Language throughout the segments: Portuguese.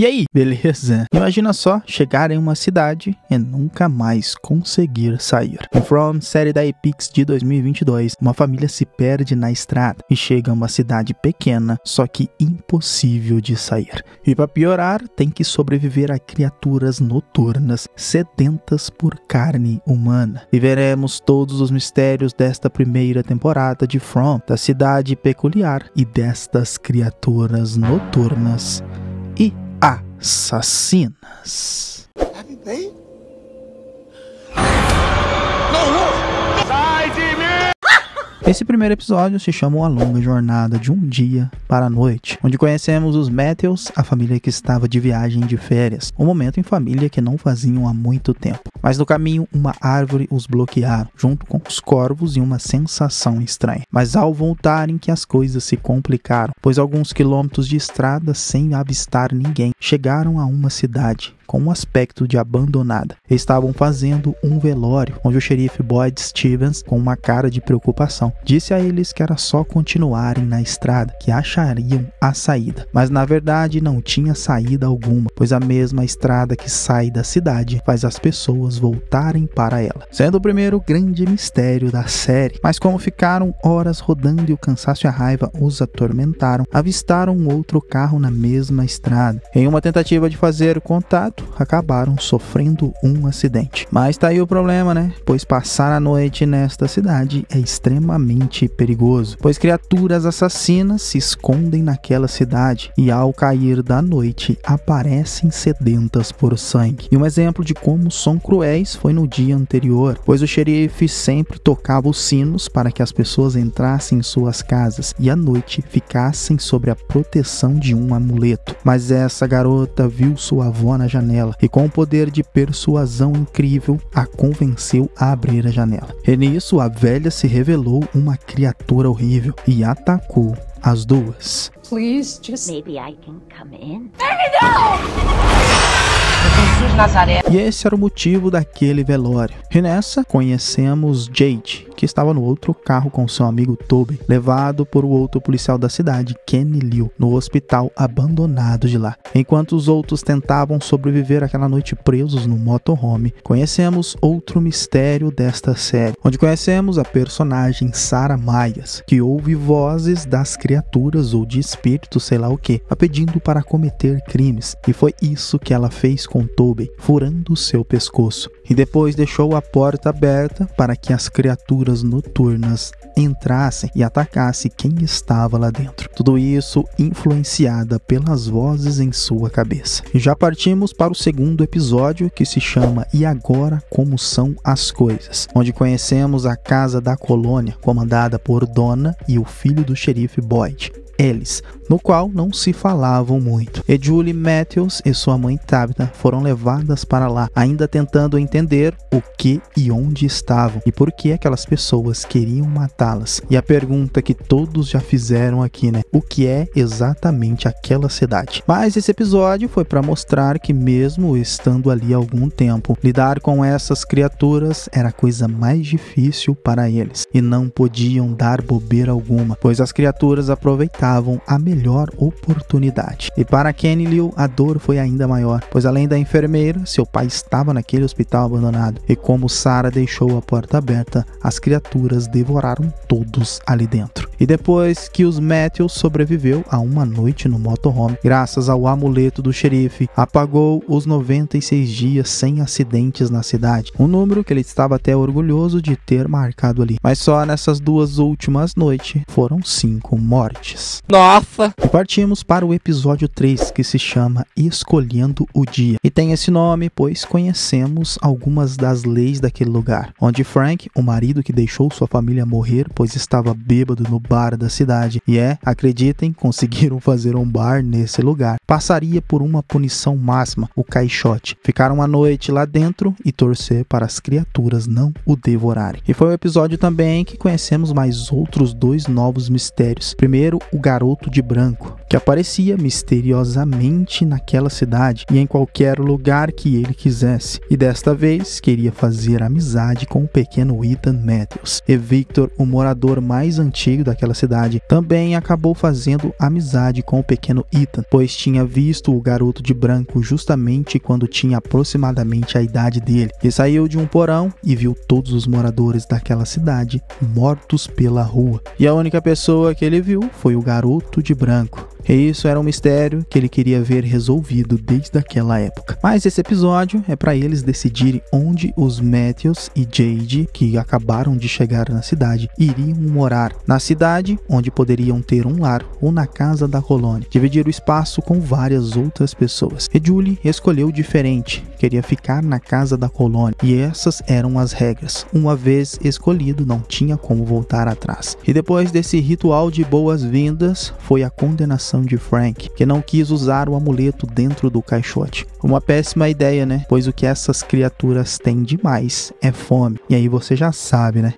E aí, beleza? Imagina só chegar em uma cidade e nunca mais conseguir sair. From, série da Epix de 2022, uma família se perde na estrada e chega a uma cidade pequena, só que impossível de sair. E para piorar, tem que sobreviver a criaturas noturnas sedentas por carne humana. E veremos todos os mistérios desta primeira temporada de From, da cidade peculiar e destas criaturas noturnas assassinas. Sabe bem? Não, não! Sai de mim! Esse primeiro episódio se chama Uma Longa Jornada de um Dia para a Noite, onde conhecemos os Matthews, a família que estava de viagem de férias, um momento em família que não faziam há muito tempo. Mas no caminho, uma árvore os bloquearam, junto com os corvos e uma sensação estranha. Mas ao voltarem que as coisas se complicaram, pois alguns quilômetros de estrada, sem avistar ninguém, chegaram a uma cidade com um aspecto de abandonada. Estavam fazendo um velório, onde o xerife Boyd Stevens, com uma cara de preocupação, disse a eles que era só continuarem na estrada, que achariam a saída. Mas na verdade não tinha saída alguma, pois a mesma estrada que sai da cidade faz as pessoas voltarem para ela, sendo o primeiro grande mistério da série. Mas como ficaram horas rodando e o cansaço e a raiva os atormentaram, avistaram um outro carro na mesma estrada. Em uma tentativa de fazer contato, acabaram sofrendo um acidente. Mas tá aí o problema, né? Pois passar a noite nesta cidade é extremamente perigoso, pois criaturas assassinas se escondem naquela cidade e ao cair da noite aparecem sedentas por sangue. E um exemplo de como são cruéis cruéis foi no dia anterior, pois o xerife sempre tocava os sinos para que as pessoas entrassem em suas casas e à noite ficassem sobre a proteção de um amuleto. Mas essa garota viu sua avó na janela e, com o um poder de persuasão incrível, a convenceu a abrir a janela. E nisso, a velha se revelou uma criatura horrível e atacou as duas. Please, just... Maybe I can come in. me Jesus Nazaré. E esse era o motivo daquele velório. E nessa, conhecemos Jade, que estava no outro carro com seu amigo Toby, levado por o outro policial da cidade, Kenny Liu, no hospital abandonado de lá. Enquanto os outros tentavam sobreviver aquela noite presos no motorhome, conhecemos outro mistério desta série, onde conhecemos a personagem Sarah Maias, que ouve vozes das criaturas ou de espíritos, sei lá o que, a pedindo para cometer crimes, e foi isso que ela fez com Tobey, furando seu pescoço, e depois deixou a porta aberta para que as criaturas noturnas entrassem e atacassem quem estava lá dentro. Tudo isso influenciada pelas vozes em sua cabeça. Já partimos para o segundo episódio que se chama E Agora Como São as Coisas, onde conhecemos a casa da colônia comandada por Dona e o filho do xerife Boyd, eles no qual não se falavam muito. E Julie Matthews e sua mãe Tabitha foram levadas para lá, ainda tentando entender o que e onde estavam e por que aquelas pessoas queriam matá-las. E a pergunta que todos já fizeram aqui, né? O que é exatamente aquela cidade? Mas esse episódio foi para mostrar que mesmo estando ali algum tempo, lidar com essas criaturas era a coisa mais difícil para eles e não podiam dar bobeira alguma, pois as criaturas aproveitavam a melhor melhor oportunidade. E para Kenny Liu, a dor foi ainda maior, pois além da enfermeira, seu pai estava naquele hospital abandonado. E como Sarah deixou a porta aberta, as criaturas devoraram todos ali dentro. E depois que os Matthew sobreviveu a uma noite no motorhome, graças ao amuleto do xerife, apagou os 96 dias sem acidentes na cidade, um número que ele estava até orgulhoso de ter marcado ali. Mas só nessas duas últimas noites foram cinco mortes. Nossa! E Partimos para o episódio 3, que se chama Escolhendo o Dia. E tem esse nome, pois conhecemos algumas das leis daquele lugar, onde Frank, o marido que deixou sua família morrer, pois estava bêbado no bar da cidade, e é, acreditem, conseguiram fazer um bar nesse lugar, passaria por uma punição máxima, o caixote. Ficaram a noite lá dentro e torcer para as criaturas não o devorarem. E foi o episódio também que conhecemos mais outros dois novos mistérios. Primeiro, o garoto de branco, que aparecia misteriosamente naquela cidade e em qualquer lugar que ele quisesse, e desta vez queria fazer amizade com o pequeno Ethan Matthews. E Victor, o morador mais antigo daquela cidade, também acabou fazendo amizade com o pequeno Ethan, pois tinha visto o garoto de branco justamente quando tinha aproximadamente a idade dele, e saiu de um porão e viu todos os moradores daquela cidade mortos pela rua. E a única pessoa que ele viu foi o garoto de branco. E isso era um mistério que ele queria ver resolvido desde aquela época. Mas esse episódio é para eles decidirem onde os Matthews e Jade, que acabaram de chegar na cidade, iriam morar. Na cidade, onde poderiam ter um lar, ou na casa da colônia, dividir o espaço com várias outras pessoas. E Julie escolheu diferente, queria ficar na casa da colônia, e essas eram as regras. Uma vez escolhido, não tinha como voltar atrás. E depois desse ritual de boas-vindas, foi a condenação coração de Frank, que não quis usar o amuleto dentro do caixote. Uma péssima ideia, né? Pois o que essas criaturas têm demais é fome. E aí você já sabe, né?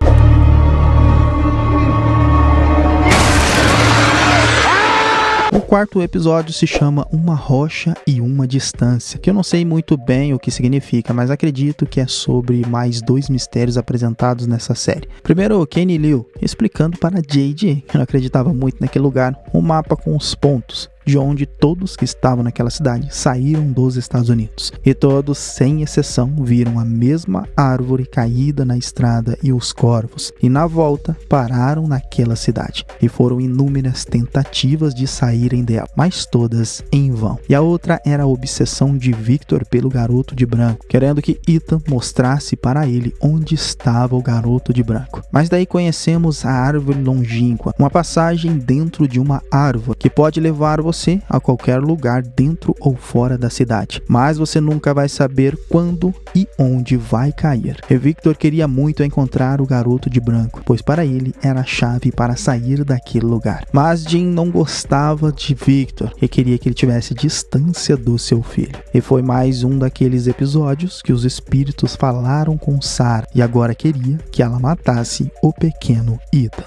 quarto episódio se chama Uma Rocha e Uma Distância, que eu não sei muito bem o que significa, mas acredito que é sobre mais dois mistérios apresentados nessa série. Primeiro, Kenny Liu explicando para Jade, que não acreditava muito naquele lugar, um mapa com os pontos de onde todos que estavam naquela cidade saíram dos Estados Unidos. E todos, sem exceção, viram a mesma árvore caída na estrada e os corvos, e na volta pararam naquela cidade. E foram inúmeras tentativas de saírem dela, mas todas em vão. E a outra era a obsessão de Victor pelo garoto de branco, querendo que Ethan mostrasse para ele onde estava o garoto de branco. Mas daí conhecemos a árvore longínqua, uma passagem dentro de uma árvore que pode levar você você a qualquer lugar dentro ou fora da cidade, mas você nunca vai saber quando e onde vai cair. E Victor queria muito encontrar o garoto de branco, pois para ele era a chave para sair daquele lugar. Mas Jim não gostava de Victor e queria que ele tivesse distância do seu filho. E foi mais um daqueles episódios que os espíritos falaram com Sar e agora queria que ela matasse o pequeno Ida.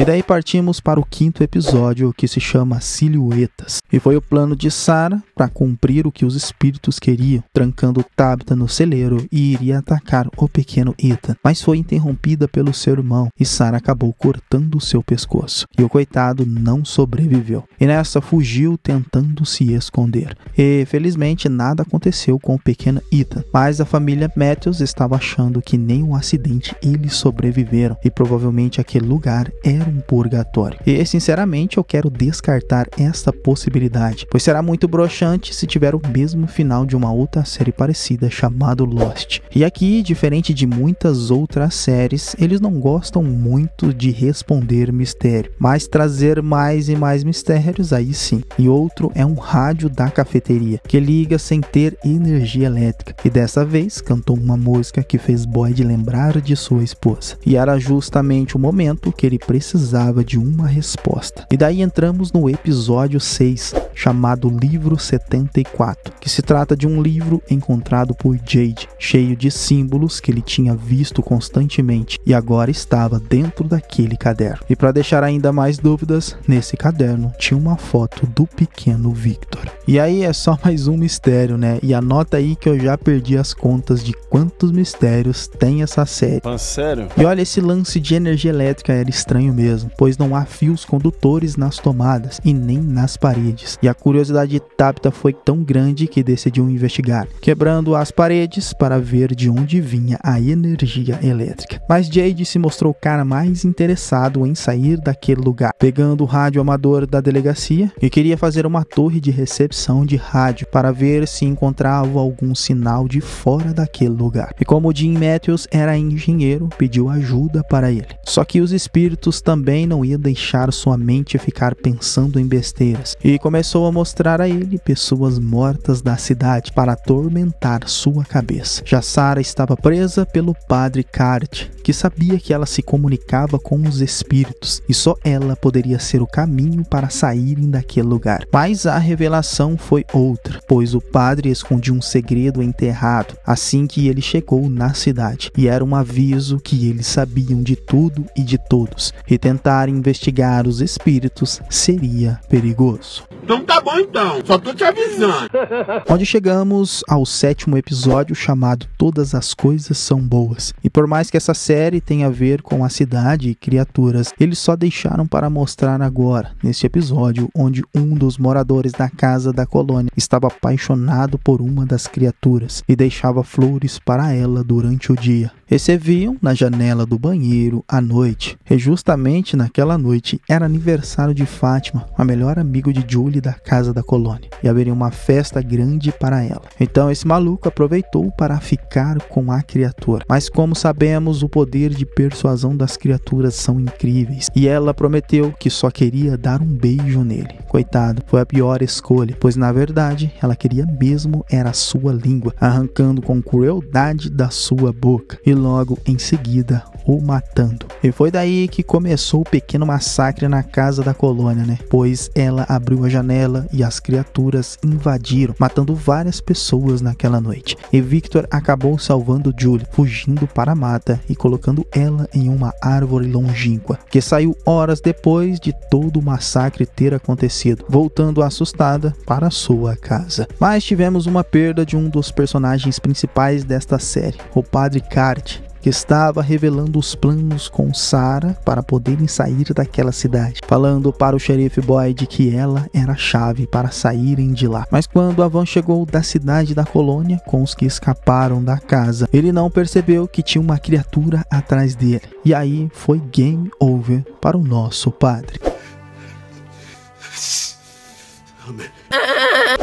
E daí partimos para o quinto episódio, que se chama Silhuetas. E foi o plano de Sara para cumprir o que os espíritos queriam, trancando Tabitha no celeiro e iria atacar o pequeno Ethan. Mas foi interrompida pelo seu irmão e Sara acabou cortando seu pescoço. E o coitado não sobreviveu. E nessa fugiu tentando se esconder. E felizmente nada aconteceu com o pequeno Ethan, mas a família Matthews estava achando que nem um acidente eles sobreviveram e provavelmente aquele lugar era um purgatório. E sinceramente eu quero descartar esta possibilidade, pois será muito broxante se tiver o mesmo final de uma outra série parecida chamado Lost. E aqui, diferente de muitas outras séries, eles não gostam muito de responder mistério, mas trazer mais e mais mistérios aí sim. E outro é um rádio da cafeteria, que liga sem ter energia elétrica. E dessa vez cantou uma música que fez Boyd lembrar de sua esposa. E era justamente o momento que ele precisava precisava de uma resposta. E daí entramos no episódio 6, chamado Livro 74, que se trata de um livro encontrado por Jade, cheio de símbolos que ele tinha visto constantemente e agora estava dentro daquele caderno. E para deixar ainda mais dúvidas, nesse caderno tinha uma foto do pequeno Victor. E aí é só mais um mistério, né? E anota aí que eu já perdi as contas de quantos mistérios tem essa série. Ah, sério? E olha, esse lance de energia elétrica era estranho mesmo mesmo, pois não há fios condutores nas tomadas e nem nas paredes. E a curiosidade de Tabitha foi tão grande que decidiu investigar, quebrando as paredes para ver de onde vinha a energia elétrica. Mas Jade se mostrou o cara mais interessado em sair daquele lugar, pegando o rádio amador da delegacia e queria fazer uma torre de recepção de rádio para ver se encontrava algum sinal de fora daquele lugar. E como Jim Matthews era engenheiro, pediu ajuda para ele. Só que os espíritos também não ia deixar sua mente ficar pensando em besteiras e começou a mostrar a ele pessoas mortas da cidade para atormentar sua cabeça. Já Sara estava presa pelo padre Cart que sabia que ela se comunicava com os espíritos e só ela poderia ser o caminho para saírem daquele lugar. Mas a revelação foi outra, pois o padre escondia um segredo enterrado assim que ele chegou na cidade, e era um aviso que eles sabiam de tudo e de todos, e tentar investigar os espíritos seria perigoso. Então tá bom então, só tô te avisando. Onde chegamos ao sétimo episódio chamado Todas as Coisas São Boas. E por mais que essa série tenha a ver com a cidade e criaturas, eles só deixaram para mostrar agora, neste episódio, onde um dos moradores da casa da colônia estava apaixonado por uma das criaturas e deixava flores para ela durante o dia. Recebiam na janela do banheiro à noite. E justamente naquela noite era aniversário de Fátima, a melhor amiga de Julie da casa da colônia e haveria uma festa grande para ela. Então esse maluco aproveitou para ficar com a criatura. Mas como sabemos, o poder de persuasão das criaturas são incríveis e ela prometeu que só queria dar um beijo nele. Coitado, foi a pior escolha, pois na verdade ela queria mesmo era a sua língua, arrancando com crueldade da sua boca e logo em seguida o matando. E foi daí que começou o pequeno massacre na casa da colônia, né? Pois ela abriu a janela janela e as criaturas invadiram, matando várias pessoas naquela noite. E Victor acabou salvando Julie, fugindo para a mata e colocando ela em uma árvore longínqua, que saiu horas depois de todo o massacre ter acontecido, voltando assustada para sua casa. Mas tivemos uma perda de um dos personagens principais desta série, o Padre Card, que estava revelando os planos com Sara para poderem sair daquela cidade, falando para o xerife Boyd que ela era a chave para saírem de lá. Mas quando a van chegou da cidade da colônia com os que escaparam da casa, ele não percebeu que tinha uma criatura atrás dele. E aí foi game over para o nosso padre.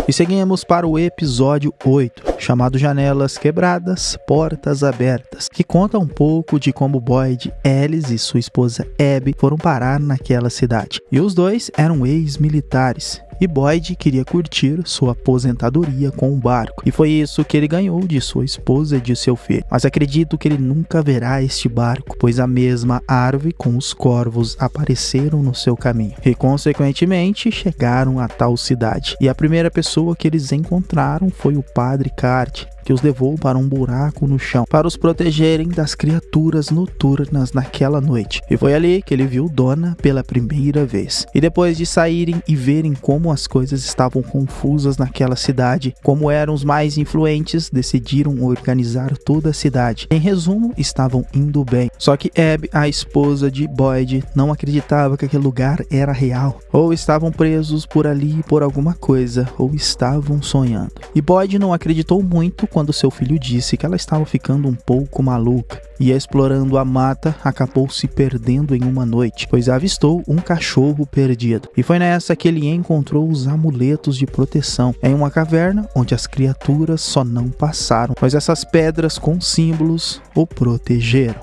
E seguimos para o episódio 8, chamado Janelas Quebradas, Portas Abertas, que conta um pouco de como Boyd Ellis e sua esposa Abby foram parar naquela cidade. E os dois eram ex-militares e Boyd queria curtir sua aposentadoria com um barco, e foi isso que ele ganhou de sua esposa e de seu filho. Mas acredito que ele nunca verá este barco, pois a mesma árvore com os corvos apareceram no seu caminho, e consequentemente chegaram a tal cidade. E a primeira pessoa que eles encontraram foi o padre Card, que os levou para um buraco no chão para os protegerem das criaturas noturnas naquela noite. E foi ali que ele viu Dona pela primeira vez. E depois de saírem e verem como as coisas estavam confusas naquela cidade, como eram os mais influentes, decidiram organizar toda a cidade. Em resumo, estavam indo bem. Só que Eb, a esposa de Boyd, não acreditava que aquele lugar era real. Ou estavam presos por ali por alguma coisa, ou estavam sonhando. E Boyd não acreditou muito quando seu filho disse que ela estava ficando um pouco maluca e explorando a mata, acabou se perdendo em uma noite, pois avistou um cachorro perdido. E foi nessa que ele encontrou os amuletos de proteção em uma caverna onde as criaturas só não passaram, pois essas pedras com símbolos o protegeram.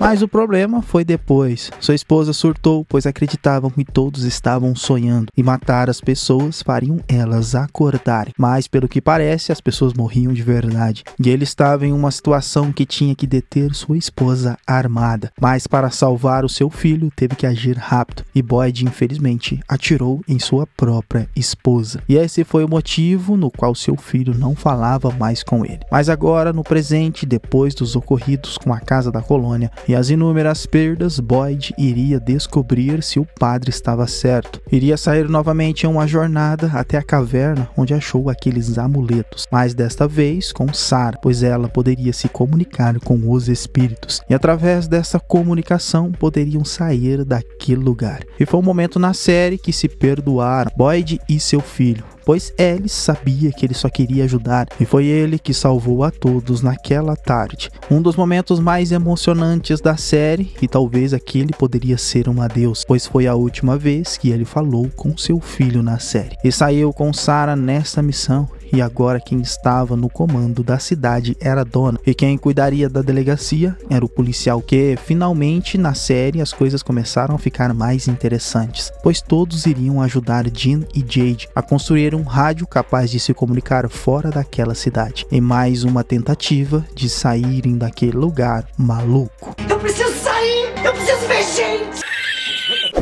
Mas o problema foi depois. Sua esposa surtou, pois acreditavam que todos estavam sonhando e matar as pessoas fariam elas acordarem. Mas pelo que parece, as pessoas morriam de verdade. E ele estava em uma situação que tinha que deter sua esposa armada. Mas para salvar o seu filho, teve que agir rápido. E Boyd, infelizmente, atirou em sua própria esposa. E esse foi o motivo no qual seu filho não falava mais com ele. Mas agora, no presente, depois dos ocorridos com a casa da colônia, e as inúmeras perdas, Boyd iria descobrir se o padre estava certo. Iria sair novamente em uma jornada até a caverna onde achou aqueles amuletos, mas desta vez com Sara, pois ela poderia se comunicar com os espíritos e através dessa comunicação poderiam sair daquele lugar. E foi um momento na série que se perdoaram Boyd e seu filho pois ele sabia que ele só queria ajudar e foi ele que salvou a todos naquela tarde. Um dos momentos mais emocionantes da série e talvez aquele poderia ser um adeus, pois foi a última vez que ele falou com seu filho na série. E saiu com Sarah nesta missão e agora quem estava no comando da cidade era a dona, e quem cuidaria da delegacia era o policial que, finalmente, na série as coisas começaram a ficar mais interessantes, pois todos iriam ajudar Jean e Jade a construir um rádio capaz de se comunicar fora daquela cidade, E mais uma tentativa de saírem daquele lugar maluco. Eu preciso sair! Eu preciso ver gente!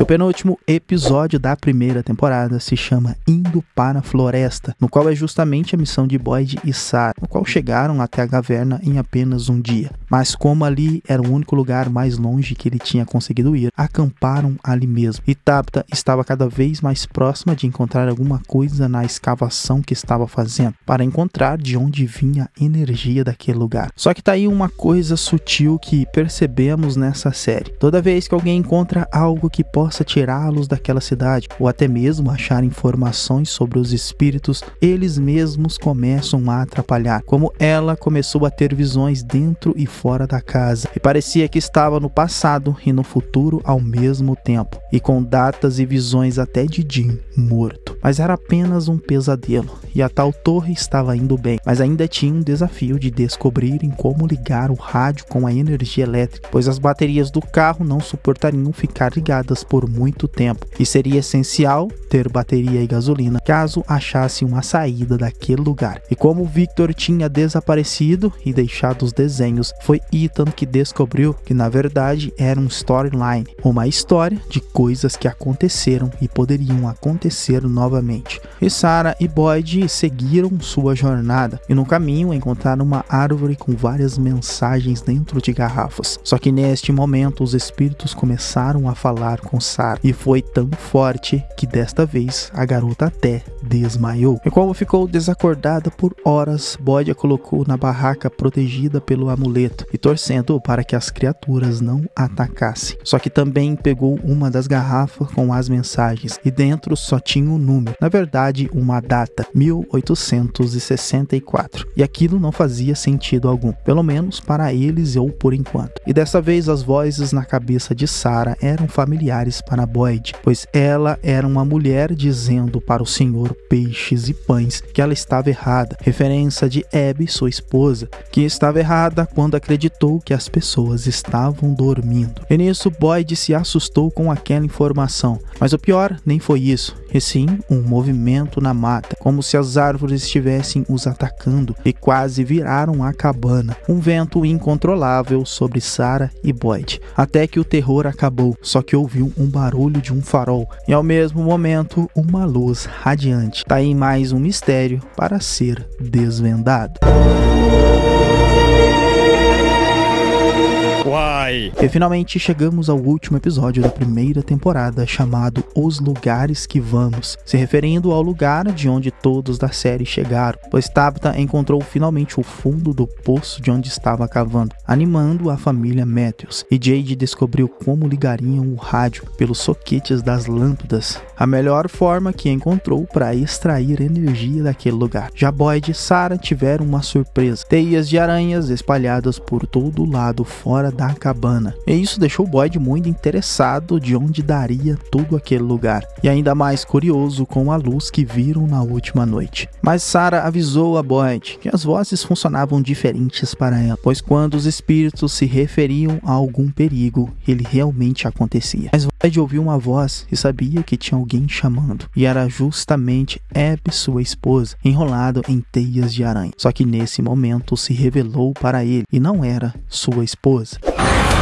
O penúltimo episódio da primeira temporada se chama Indo para a Floresta, no qual é justamente a missão de Boyd e Sarah, no qual chegaram até a caverna em apenas um dia. Mas como ali era o único lugar mais longe que ele tinha conseguido ir, acamparam ali mesmo. E Tabitha estava cada vez mais próxima de encontrar alguma coisa na escavação que estava fazendo, para encontrar de onde vinha a energia daquele lugar. Só que tá aí uma coisa sutil que percebemos nessa série. Toda vez que alguém encontra algo que pode possa tirá-los daquela cidade, ou até mesmo achar informações sobre os espíritos, eles mesmos começam a atrapalhar. Como ela começou a ter visões dentro e fora da casa, e parecia que estava no passado e no futuro ao mesmo tempo, e com datas e visões até de Jim morto. Mas era apenas um pesadelo, e a tal torre estava indo bem, mas ainda tinha um desafio de descobrirem como ligar o rádio com a energia elétrica, pois as baterias do carro não suportariam ficar ligadas por muito tempo e seria essencial ter bateria e gasolina caso achasse uma saída daquele lugar. E como Victor tinha desaparecido e deixado os desenhos, foi Ethan que descobriu que na verdade era um storyline, uma história de coisas que aconteceram e poderiam acontecer novamente. E Sarah e Boyd seguiram sua jornada e no caminho encontraram uma árvore com várias mensagens dentro de garrafas. Só que neste momento os espíritos começaram a falar com e foi tão forte que desta vez a garota até desmaiou. E como ficou desacordada por horas, Boyd a colocou na barraca protegida pelo amuleto e torcendo para que as criaturas não atacassem. Só que também pegou uma das garrafas com as mensagens e dentro só tinha um número, na verdade uma data, 1864. E aquilo não fazia sentido algum, pelo menos para eles ou por enquanto. E dessa vez as vozes na cabeça de Sarah eram familiares para Boyd, pois ela era uma mulher dizendo para o senhor quatro peixes e pães que ela estava errada, referência de Abby, sua esposa, que estava errada quando acreditou que as pessoas estavam dormindo. E nisso, Boyd se assustou com aquela informação, mas o pior nem foi isso e sim um movimento na mata, como se as árvores estivessem os atacando e quase viraram a cabana. Um vento incontrolável sobre Sarah e Boyd, até que o terror acabou, só que ouviu um barulho de um farol e ao mesmo momento uma luz radiante. Tá aí mais um mistério para ser desvendado. Uai! E finalmente chegamos ao último episódio da primeira temporada, chamado Os Lugares Que Vamos, se referindo ao lugar de onde todos da série chegaram, pois Tabitha encontrou finalmente o fundo do poço de onde estava cavando, animando a família Matthews, e Jade descobriu como ligariam o rádio pelos soquetes das lâmpadas, a melhor forma que encontrou para extrair energia daquele lugar. Já Boyd e Sarah tiveram uma surpresa, teias de aranhas espalhadas por todo o lado fora da cabana. E isso deixou Boyd muito interessado de onde daria todo aquele lugar, e ainda mais curioso com a luz que viram na última noite. Mas Sarah avisou a Boyd que as vozes funcionavam diferentes para ela, pois quando os espíritos se referiam a algum perigo, ele realmente acontecia. Mas Boyd ouviu uma voz e sabia que tinha alguém chamando, e era justamente Abby, sua esposa, enrolado em teias de aranha. Só que nesse momento se revelou para ele e não era sua esposa, Bye.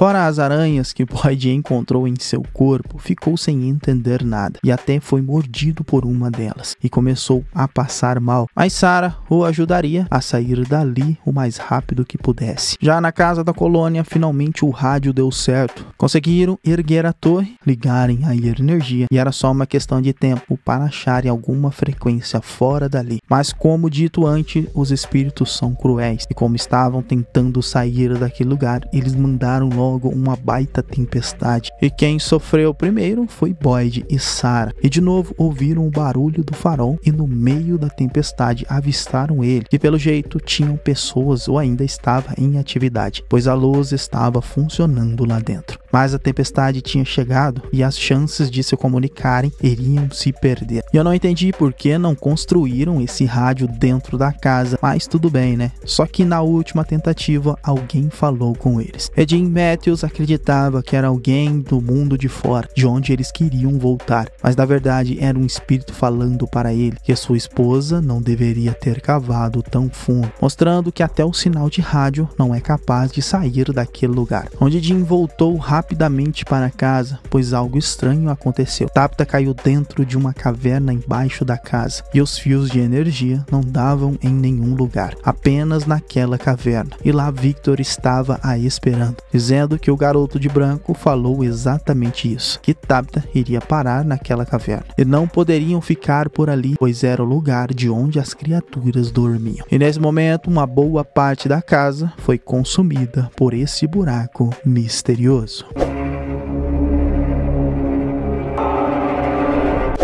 Fora as aranhas que Boyd encontrou em seu corpo, ficou sem entender nada e até foi mordido por uma delas e começou a passar mal. Mas Sarah o ajudaria a sair dali o mais rápido que pudesse. Já na casa da colônia, finalmente o rádio deu certo. Conseguiram erguer a torre, ligarem a energia e era só uma questão de tempo para acharem alguma frequência fora dali. Mas como dito antes, os espíritos são cruéis e como estavam tentando sair daquele lugar, eles mandaram logo logo uma baita tempestade, e quem sofreu primeiro foi Boyd e Sarah. E de novo ouviram o barulho do farol e no meio da tempestade avistaram ele, que pelo jeito tinham pessoas ou ainda estava em atividade, pois a luz estava funcionando lá dentro. Mas a tempestade tinha chegado e as chances de se comunicarem iriam se perder. E eu não entendi por que não construíram esse rádio dentro da casa, mas tudo bem, né? Só que na última tentativa alguém falou com eles. E Jim Matthews acreditava que era alguém do mundo de fora, de onde eles queriam voltar, mas na verdade era um espírito falando para ele que sua esposa não deveria ter cavado tão fundo, mostrando que até o sinal de rádio não é capaz de sair daquele lugar. Onde Jim voltou rapidamente para casa, pois algo estranho aconteceu. Tapta caiu dentro de uma caverna embaixo da casa e os fios de energia não davam em nenhum lugar, apenas naquela caverna. E lá Victor estava a esperando, dizendo que o garoto de branco falou exatamente isso, que Tabitha iria parar naquela caverna. E não poderiam ficar por ali, pois era o lugar de onde as criaturas dormiam. E nesse momento, uma boa parte da casa foi consumida por esse buraco misterioso.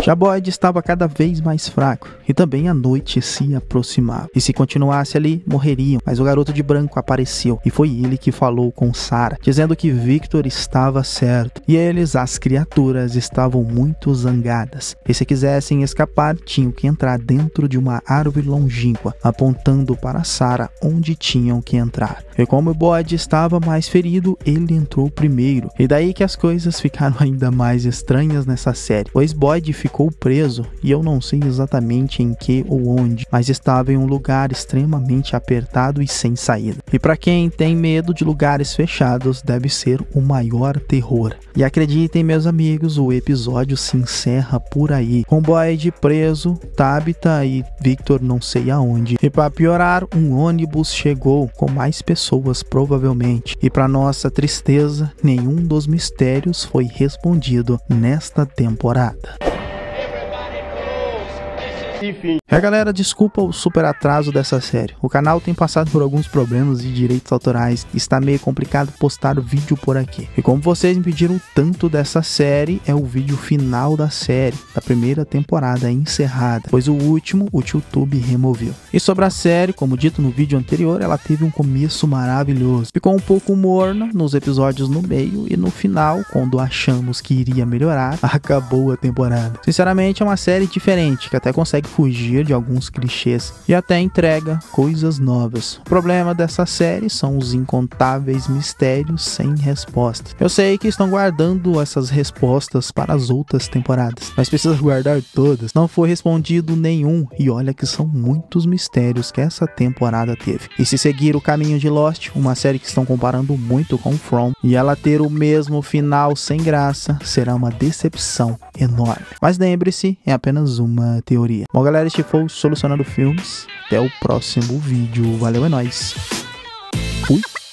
Jaboide estava cada vez mais fraco e também a noite se aproximava. E se continuasse ali, morreriam. Mas o garoto de branco apareceu e foi ele que falou com Sara, dizendo que Victor estava certo e eles, as criaturas, estavam muito zangadas e se quisessem escapar, tinham que entrar dentro de uma árvore longínqua, apontando para Sara onde tinham que entrar. E como o bode estava mais ferido, ele entrou primeiro. E daí que as coisas ficaram ainda mais estranhas nessa série, pois Boyd ficou ficou preso e eu não sei exatamente em que ou onde, mas estava em um lugar extremamente apertado e sem saída. E para quem tem medo de lugares fechados, deve ser o maior terror. E acreditem, meus amigos, o episódio se encerra por aí. Com Boyd preso, Tabita e Victor não sei aonde. E para piorar, um ônibus chegou com mais pessoas provavelmente. E para nossa tristeza, nenhum dos mistérios foi respondido nesta temporada. Enfim. É galera, desculpa o super atraso dessa série. O canal tem passado por alguns problemas de direitos autorais, está meio complicado postar vídeo por aqui. E como vocês me pediram tanto dessa série, é o vídeo final da série, da primeira temporada encerrada, pois o último o YouTube removeu. E sobre a série, como dito no vídeo anterior, ela teve um começo maravilhoso. Ficou um pouco morna nos episódios no meio e no final, quando achamos que iria melhorar, acabou a temporada. Sinceramente, é uma série diferente que até consegue fugir de alguns clichês e até entrega coisas novas. O problema dessa série são os incontáveis mistérios sem resposta. Eu sei que estão guardando essas respostas para as outras temporadas, mas precisa guardar todas. Não foi respondido nenhum e olha que são muitos mistérios que essa temporada teve. E se seguir o caminho de Lost, uma série que estão comparando muito com From, e ela ter o mesmo final sem graça, será uma decepção enorme. Mas lembre-se, é apenas uma teoria. Bom, galera, este foi o Solucionando Filmes. Até o próximo vídeo. Valeu, é nóis. Fui.